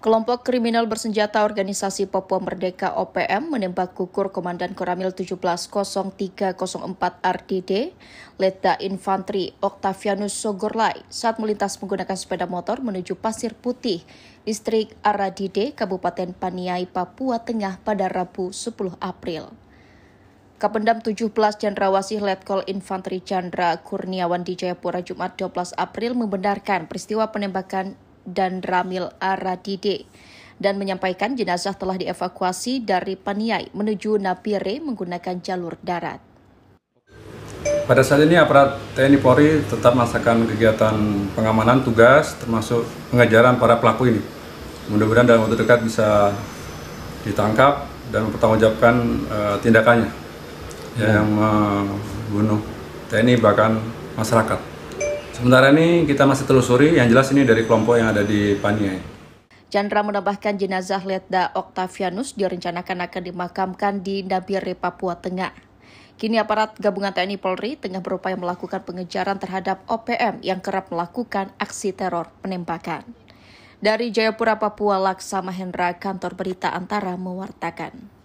Kelompok kriminal bersenjata organisasi Papua Merdeka OPM menembak gugur Komandan Koramil 170304 RDD, Letda Infanteri Octavianus Sogorlai saat melintas menggunakan sepeda motor menuju Pasir Putih, Distrik Aradide, Kabupaten Paniai, Papua Tengah pada Rabu 10 April. Kapendam 17 Cendrawasih Letkol Infanteri Chandra Kurniawan di Jayapura Jumat 12 April membenarkan peristiwa penembakan dan Ramil Aradide dan menyampaikan jenazah telah dievakuasi dari Paniai menuju Napire menggunakan jalur darat. Pada saat ini aparat TNI Polri tetap melaksanakan kegiatan pengamanan tugas termasuk pengejaran para pelaku ini. Mudah-mudahan dalam waktu dekat bisa ditangkap dan mempertanggungjawabkan uh, tindakannya ya. yang membunuh TNI bahkan masyarakat. Sementara ini kita masih telusuri, yang jelas ini dari kelompok yang ada di Paniai. Chandra menambahkan jenazah Letda Octavianus direncanakan akan dimakamkan di Nabire, Papua Tengah. Kini aparat gabungan TNI Polri tengah berupaya melakukan pengejaran terhadap OPM yang kerap melakukan aksi teror penembakan. Dari Jayapura, Papua, Laksa Mahendra, kantor berita Antara mewartakan.